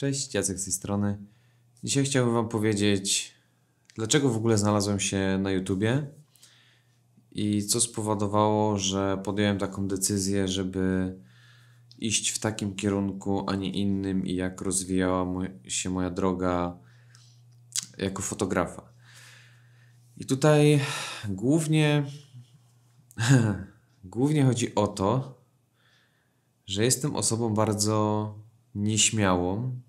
Cześć, Jacek z tej strony. Dzisiaj chciałbym Wam powiedzieć, dlaczego w ogóle znalazłem się na YouTubie i co spowodowało, że podjąłem taką decyzję, żeby iść w takim kierunku, a nie innym i jak rozwijała się moja droga jako fotografa. I tutaj głównie, głównie chodzi o to, że jestem osobą bardzo nieśmiałą,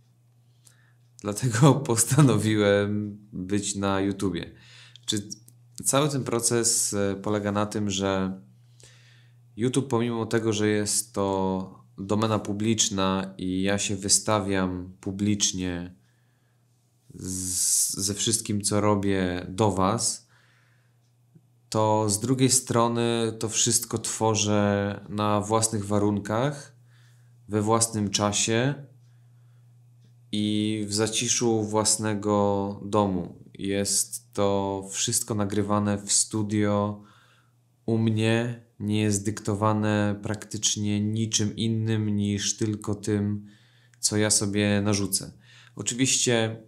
Dlatego postanowiłem być na YouTubie. Czy cały ten proces e, polega na tym, że YouTube, pomimo tego, że jest to domena publiczna i ja się wystawiam publicznie z, ze wszystkim, co robię do Was, to z drugiej strony to wszystko tworzę na własnych warunkach, we własnym czasie i w zaciszu własnego domu. Jest to wszystko nagrywane w studio u mnie, nie jest dyktowane praktycznie niczym innym niż tylko tym, co ja sobie narzucę. Oczywiście,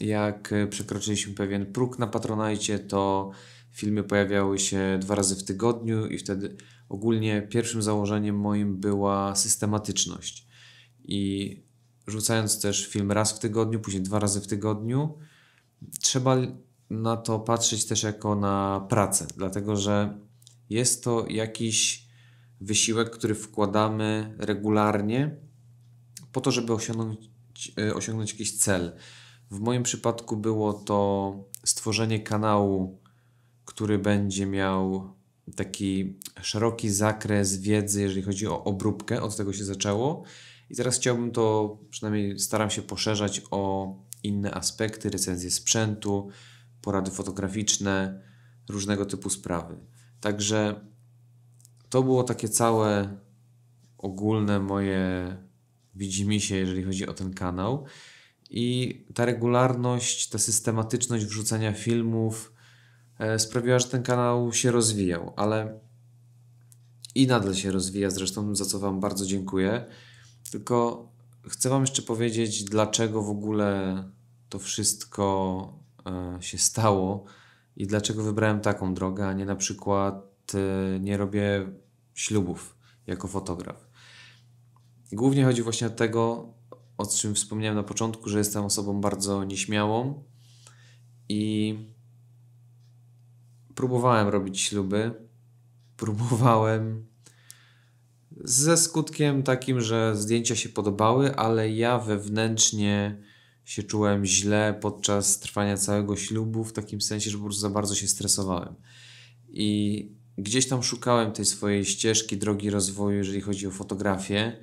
jak przekroczyliśmy pewien próg na Patronajcie, to filmy pojawiały się dwa razy w tygodniu i wtedy ogólnie pierwszym założeniem moim była systematyczność. I rzucając też film raz w tygodniu, później dwa razy w tygodniu, trzeba na to patrzeć też jako na pracę, dlatego że jest to jakiś wysiłek, który wkładamy regularnie po to, żeby osiągnąć, e, osiągnąć jakiś cel. W moim przypadku było to stworzenie kanału, który będzie miał taki szeroki zakres wiedzy, jeżeli chodzi o obróbkę, od tego się zaczęło i teraz chciałbym to, przynajmniej staram się poszerzać o inne aspekty, recenzje sprzętu, porady fotograficzne, różnego typu sprawy. Także to było takie całe ogólne moje widzimy się, jeżeli chodzi o ten kanał. I ta regularność, ta systematyczność wrzucania filmów e, sprawiła, że ten kanał się rozwijał, ale i nadal się rozwija, zresztą za co Wam bardzo dziękuję. Tylko chcę Wam jeszcze powiedzieć, dlaczego w ogóle to wszystko e, się stało i dlaczego wybrałem taką drogę, a nie na przykład e, nie robię ślubów jako fotograf. Głównie chodzi właśnie o tego, o czym wspomniałem na początku, że jestem osobą bardzo nieśmiałą i próbowałem robić śluby, próbowałem ze skutkiem takim, że zdjęcia się podobały, ale ja wewnętrznie się czułem źle podczas trwania całego ślubu, w takim sensie, że po prostu za bardzo się stresowałem. I gdzieś tam szukałem tej swojej ścieżki, drogi rozwoju, jeżeli chodzi o fotografię.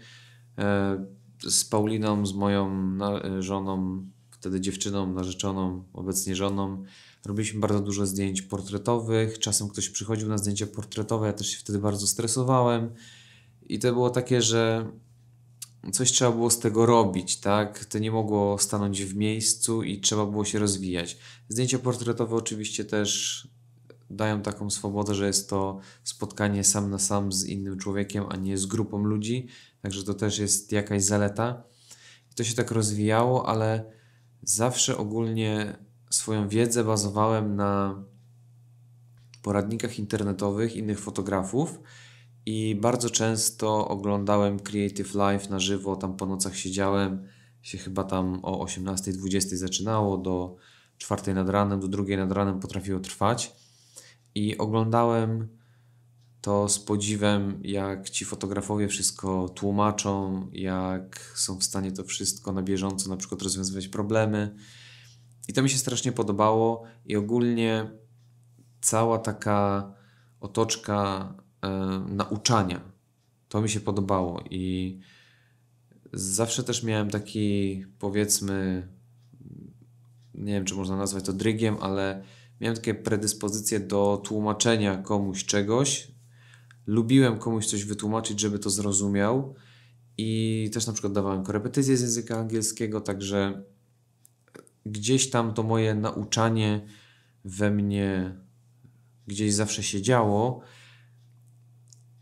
E, z Pauliną, z moją e, żoną, wtedy dziewczyną, narzeczoną, obecnie żoną, robiliśmy bardzo dużo zdjęć portretowych. Czasem ktoś przychodził na zdjęcia portretowe, ja też się wtedy bardzo stresowałem. I to było takie, że coś trzeba było z tego robić, tak? To nie mogło stanąć w miejscu i trzeba było się rozwijać. Zdjęcia portretowe oczywiście też dają taką swobodę, że jest to spotkanie sam na sam z innym człowiekiem, a nie z grupą ludzi, także to też jest jakaś zaleta. I to się tak rozwijało, ale zawsze ogólnie swoją wiedzę bazowałem na poradnikach internetowych innych fotografów i bardzo często oglądałem Creative Live na żywo, tam po nocach siedziałem, się chyba tam o 18:20 zaczynało, do 4 nad ranem, do 2 nad ranem potrafiło trwać i oglądałem to z podziwem, jak ci fotografowie wszystko tłumaczą, jak są w stanie to wszystko na bieżąco na przykład rozwiązywać problemy. I to mi się strasznie podobało i ogólnie cała taka otoczka E, nauczania. To mi się podobało i zawsze też miałem taki, powiedzmy, nie wiem czy można nazwać to drygiem, ale miałem takie predyspozycje do tłumaczenia komuś czegoś. Lubiłem komuś coś wytłumaczyć, żeby to zrozumiał. I też na przykład dawałem korepetycje z języka angielskiego, także gdzieś tam to moje nauczanie we mnie gdzieś zawsze się działo.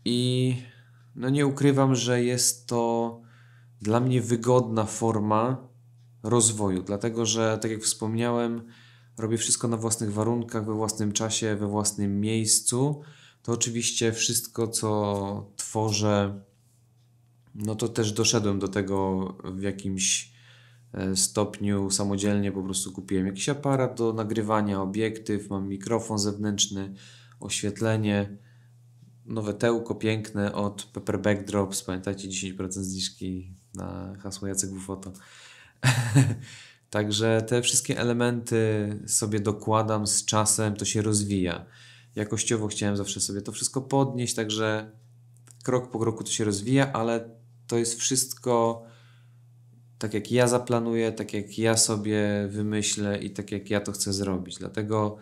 I no nie ukrywam, że jest to dla mnie wygodna forma rozwoju, dlatego że, tak jak wspomniałem, robię wszystko na własnych warunkach, we własnym czasie, we własnym miejscu. To oczywiście wszystko, co tworzę, no to też doszedłem do tego w jakimś e, stopniu samodzielnie. Po prostu kupiłem jakiś aparat do nagrywania, obiektyw, mam mikrofon zewnętrzny, oświetlenie nowe tełko piękne od Pepper Backdrops. Pamiętacie 10% zniżki na hasło Jacek Bufoto. Także te wszystkie elementy sobie dokładam z czasem, to się rozwija. Jakościowo chciałem zawsze sobie to wszystko podnieść, także krok po kroku to się rozwija, ale to jest wszystko tak jak ja zaplanuję, tak jak ja sobie wymyślę i tak jak ja to chcę zrobić. Dlatego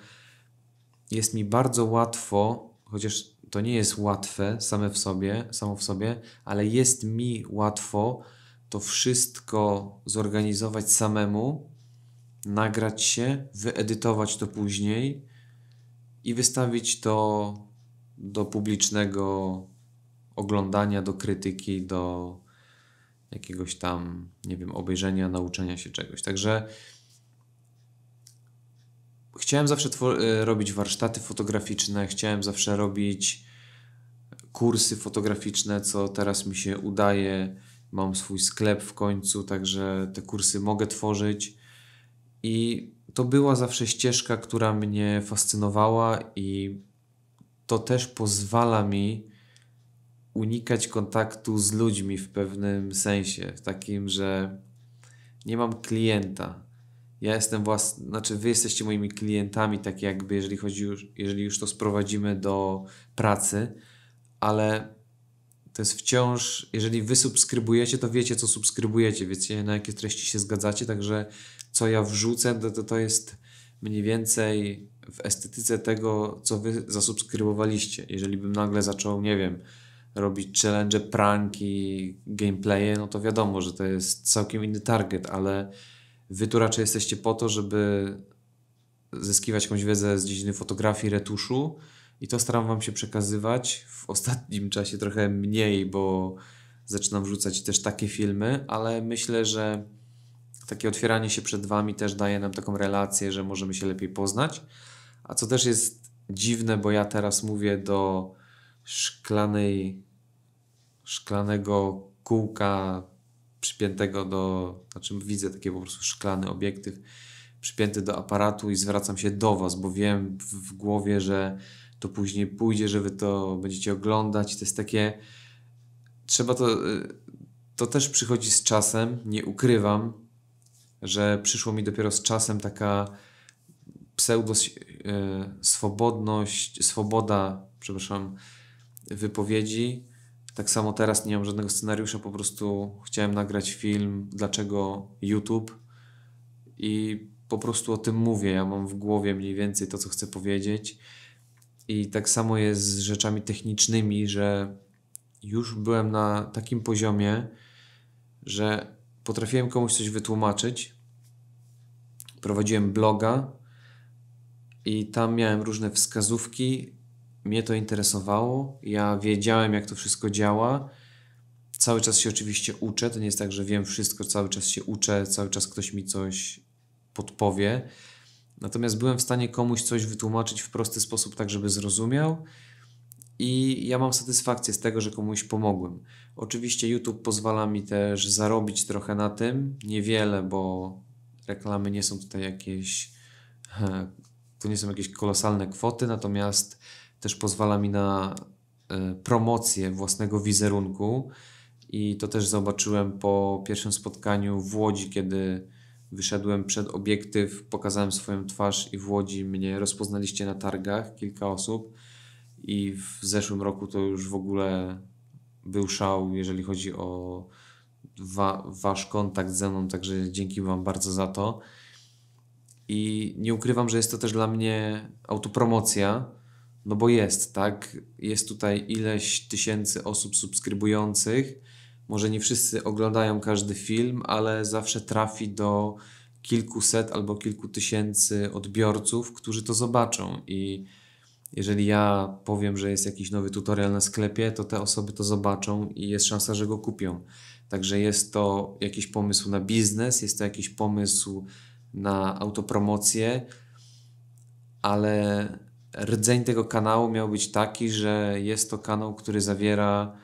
jest mi bardzo łatwo, chociaż to nie jest łatwe same w sobie, samo w sobie, ale jest mi łatwo to wszystko zorganizować samemu, nagrać się, wyedytować to później i wystawić to do publicznego oglądania, do krytyki, do jakiegoś tam, nie wiem, obejrzenia, nauczenia się czegoś. Także chciałem zawsze e, robić warsztaty fotograficzne, chciałem zawsze robić kursy fotograficzne, co teraz mi się udaje. Mam swój sklep w końcu, także te kursy mogę tworzyć. I to była zawsze ścieżka, która mnie fascynowała, i to też pozwala mi unikać kontaktu z ludźmi w pewnym sensie, w takim, że nie mam klienta, ja jestem własny, znaczy wy jesteście moimi klientami, tak jakby, jeżeli chodzi już, jeżeli już to sprowadzimy do pracy, ale to jest wciąż, jeżeli wy subskrybujecie, to wiecie, co subskrybujecie, wiecie, na jakie treści się zgadzacie, także co ja wrzucę, to, to, to jest mniej więcej w estetyce tego, co wy zasubskrybowaliście. Jeżeli bym nagle zaczął, nie wiem, robić challenge, pranki, gameplaye, no to wiadomo, że to jest całkiem inny target, ale Wy tu raczej jesteście po to, żeby zyskiwać jakąś wiedzę z dziedziny fotografii, retuszu i to staram Wam się przekazywać. W ostatnim czasie trochę mniej, bo zaczynam wrzucać też takie filmy, ale myślę, że takie otwieranie się przed Wami też daje nam taką relację, że możemy się lepiej poznać. A co też jest dziwne, bo ja teraz mówię do szklanej, szklanego kółka przypiętego do, znaczy widzę takie po prostu szklany obiektyw przypięty do aparatu i zwracam się do Was, bo wiem w głowie, że to później pójdzie, że Wy to będziecie oglądać. To jest takie, trzeba to, y, to też przychodzi z czasem, nie ukrywam, że przyszło mi dopiero z czasem taka pseudo y, swobodność, swoboda, przepraszam, wypowiedzi, tak samo teraz nie mam żadnego scenariusza, po prostu chciałem nagrać film, dlaczego YouTube i po prostu o tym mówię. Ja mam w głowie mniej więcej to, co chcę powiedzieć. I tak samo jest z rzeczami technicznymi, że już byłem na takim poziomie, że potrafiłem komuś coś wytłumaczyć. Prowadziłem bloga i tam miałem różne wskazówki, mnie to interesowało, ja wiedziałem, jak to wszystko działa. Cały czas się oczywiście uczę, to nie jest tak, że wiem wszystko, cały czas się uczę, cały czas ktoś mi coś podpowie. Natomiast byłem w stanie komuś coś wytłumaczyć w prosty sposób, tak żeby zrozumiał, i ja mam satysfakcję z tego, że komuś pomogłem. Oczywiście YouTube pozwala mi też zarobić trochę na tym, niewiele, bo reklamy nie są tutaj jakieś, to nie są jakieś kolosalne kwoty, natomiast też pozwala mi na e, promocję własnego wizerunku. I to też zobaczyłem po pierwszym spotkaniu w Łodzi, kiedy wyszedłem przed obiektyw, pokazałem swoją twarz i w Łodzi mnie rozpoznaliście na targach, kilka osób. I w zeszłym roku to już w ogóle był szał, jeżeli chodzi o wa wasz kontakt ze mną, także dzięki wam bardzo za to. I nie ukrywam, że jest to też dla mnie autopromocja, no bo jest, tak? Jest tutaj ileś tysięcy osób subskrybujących. Może nie wszyscy oglądają każdy film, ale zawsze trafi do kilkuset albo kilku tysięcy odbiorców, którzy to zobaczą. I jeżeli ja powiem, że jest jakiś nowy tutorial na sklepie, to te osoby to zobaczą i jest szansa, że go kupią. Także jest to jakiś pomysł na biznes, jest to jakiś pomysł na autopromocję, ale rdzeń tego kanału miał być taki, że jest to kanał, który zawiera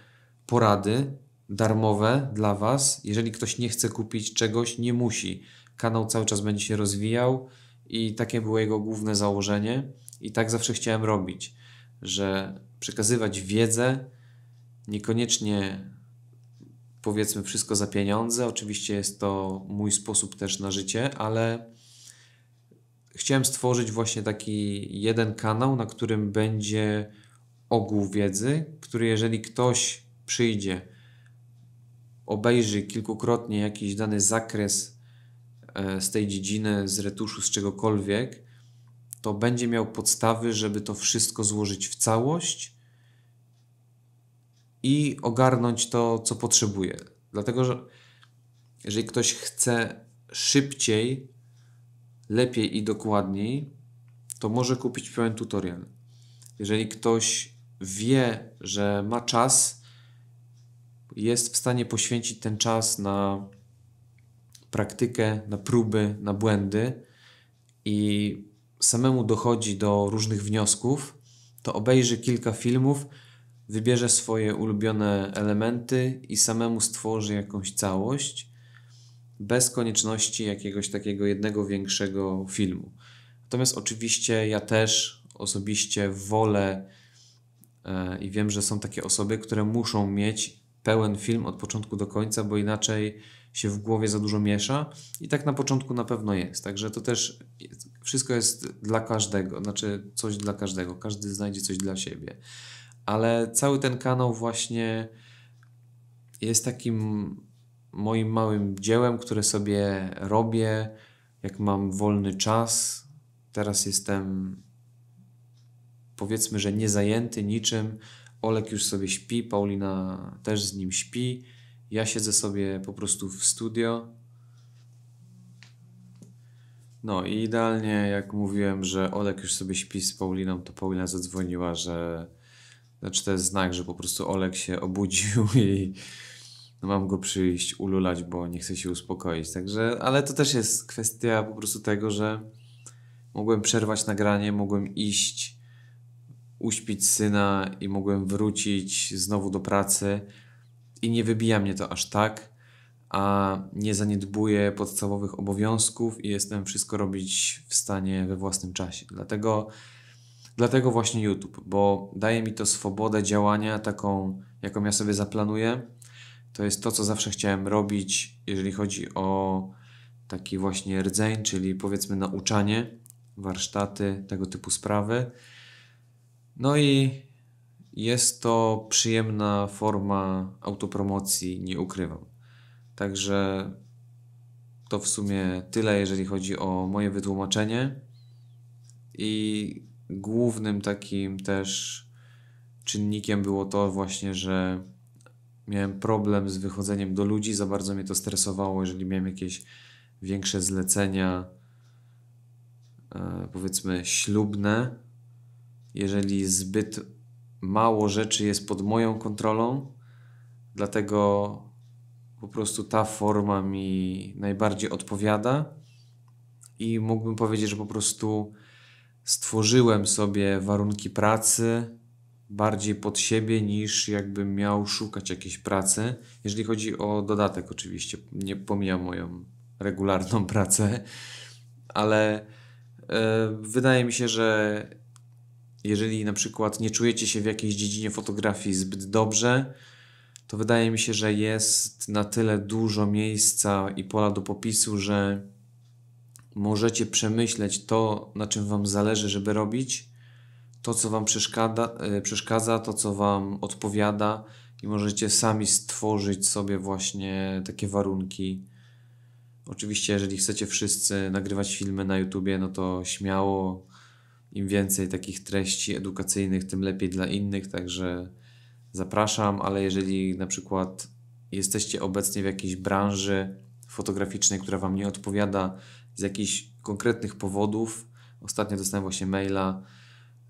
porady darmowe dla Was. Jeżeli ktoś nie chce kupić czegoś, nie musi. Kanał cały czas będzie się rozwijał i takie było jego główne założenie. I tak zawsze chciałem robić, że przekazywać wiedzę, niekoniecznie powiedzmy wszystko za pieniądze. Oczywiście jest to mój sposób też na życie, ale chciałem stworzyć właśnie taki jeden kanał, na którym będzie ogół wiedzy, który jeżeli ktoś przyjdzie, obejrzy kilkukrotnie jakiś dany zakres e, z tej dziedziny, z retuszu, z czegokolwiek, to będzie miał podstawy, żeby to wszystko złożyć w całość i ogarnąć to, co potrzebuje. Dlatego, że jeżeli ktoś chce szybciej lepiej i dokładniej, to może kupić pełen tutorial. Jeżeli ktoś wie, że ma czas, jest w stanie poświęcić ten czas na praktykę, na próby, na błędy i samemu dochodzi do różnych wniosków, to obejrzy kilka filmów, wybierze swoje ulubione elementy i samemu stworzy jakąś całość bez konieczności jakiegoś takiego jednego większego filmu. Natomiast oczywiście ja też osobiście wolę e, i wiem, że są takie osoby, które muszą mieć pełen film od początku do końca, bo inaczej się w głowie za dużo miesza i tak na początku na pewno jest. Także to też wszystko jest dla każdego, znaczy coś dla każdego, każdy znajdzie coś dla siebie. Ale cały ten kanał właśnie jest takim moim małym dziełem, które sobie robię, jak mam wolny czas. Teraz jestem powiedzmy, że nie zajęty niczym. Olek już sobie śpi, Paulina też z nim śpi. Ja siedzę sobie po prostu w studio. No i idealnie, jak mówiłem, że Olek już sobie śpi z Pauliną, to Paulina zadzwoniła, że znaczy to jest znak, że po prostu Olek się obudził i no mam go przyjść, ululać, bo nie chcę się uspokoić. Także, ale to też jest kwestia po prostu tego, że mogłem przerwać nagranie, mogłem iść, uśpić syna i mogłem wrócić znowu do pracy i nie wybija mnie to aż tak, a nie zaniedbuję podstawowych obowiązków i jestem wszystko robić w stanie we własnym czasie. Dlatego, dlatego właśnie YouTube, bo daje mi to swobodę działania taką, jaką ja sobie zaplanuję to jest to, co zawsze chciałem robić, jeżeli chodzi o taki właśnie rdzeń, czyli powiedzmy nauczanie, warsztaty, tego typu sprawy. No i jest to przyjemna forma autopromocji, nie ukrywam. Także to w sumie tyle, jeżeli chodzi o moje wytłumaczenie. I głównym takim też czynnikiem było to właśnie, że miałem problem z wychodzeniem do ludzi, za bardzo mnie to stresowało, jeżeli miałem jakieś większe zlecenia, e, powiedzmy ślubne, jeżeli zbyt mało rzeczy jest pod moją kontrolą, dlatego po prostu ta forma mi najbardziej odpowiada i mógłbym powiedzieć, że po prostu stworzyłem sobie warunki pracy, bardziej pod siebie niż jakbym miał szukać jakiejś pracy. Jeżeli chodzi o dodatek, oczywiście, nie pomijam moją regularną pracę, ale e, wydaje mi się, że jeżeli na przykład nie czujecie się w jakiejś dziedzinie fotografii zbyt dobrze, to wydaje mi się, że jest na tyle dużo miejsca i pola do popisu, że możecie przemyśleć to, na czym Wam zależy, żeby robić, to, co Wam przeszkadza, e, przeszkadza, to, co Wam odpowiada, i możecie sami stworzyć sobie właśnie takie warunki. Oczywiście, jeżeli chcecie wszyscy nagrywać filmy na YouTube, no to śmiało. Im więcej takich treści edukacyjnych, tym lepiej dla innych, także zapraszam. Ale jeżeli na przykład jesteście obecnie w jakiejś branży fotograficznej, która Wam nie odpowiada z jakichś konkretnych powodów, ostatnio dostałem właśnie maila,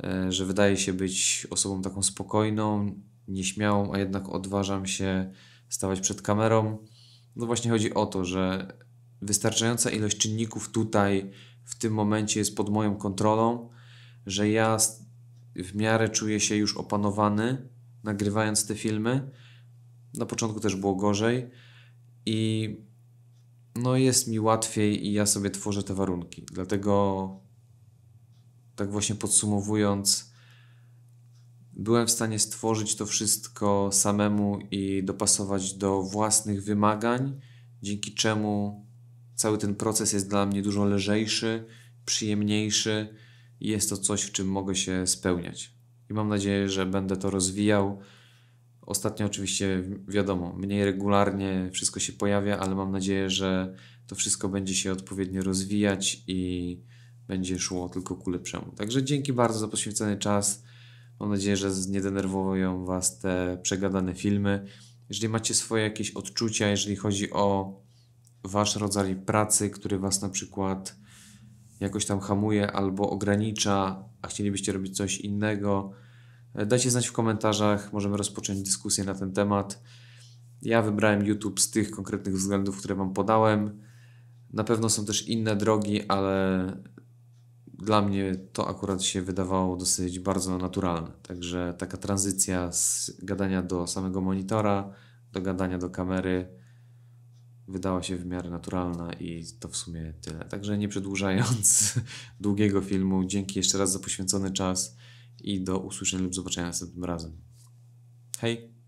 E, że wydaje się być osobą taką spokojną, nieśmiałą, a jednak odważam się stawać przed kamerą. No właśnie chodzi o to, że wystarczająca ilość czynników tutaj w tym momencie jest pod moją kontrolą, że ja w miarę czuję się już opanowany nagrywając te filmy. Na początku też było gorzej i no jest mi łatwiej i ja sobie tworzę te warunki. Dlatego tak właśnie podsumowując, byłem w stanie stworzyć to wszystko samemu i dopasować do własnych wymagań, dzięki czemu cały ten proces jest dla mnie dużo lżejszy, przyjemniejszy i jest to coś, w czym mogę się spełniać. I mam nadzieję, że będę to rozwijał. Ostatnio, oczywiście, wiadomo, mniej regularnie wszystko się pojawia, ale mam nadzieję, że to wszystko będzie się odpowiednio rozwijać i będzie szło tylko ku lepszemu. Także dzięki bardzo za poświęcony czas. Mam nadzieję, że nie denerwują Was te przegadane filmy. Jeżeli macie swoje jakieś odczucia, jeżeli chodzi o Wasz rodzaj pracy, który Was na przykład jakoś tam hamuje albo ogranicza, a chcielibyście robić coś innego, e, dajcie znać w komentarzach, możemy rozpocząć dyskusję na ten temat. Ja wybrałem YouTube z tych konkretnych względów, które Wam podałem. Na pewno są też inne drogi, ale dla mnie to akurat się wydawało dosyć bardzo naturalne. Także taka tranzycja z gadania do samego monitora, do gadania do kamery wydała się w miarę naturalna i to w sumie tyle. Także nie przedłużając długiego filmu, dzięki jeszcze raz za poświęcony czas i do usłyszenia lub zobaczenia następnym razem. Hej!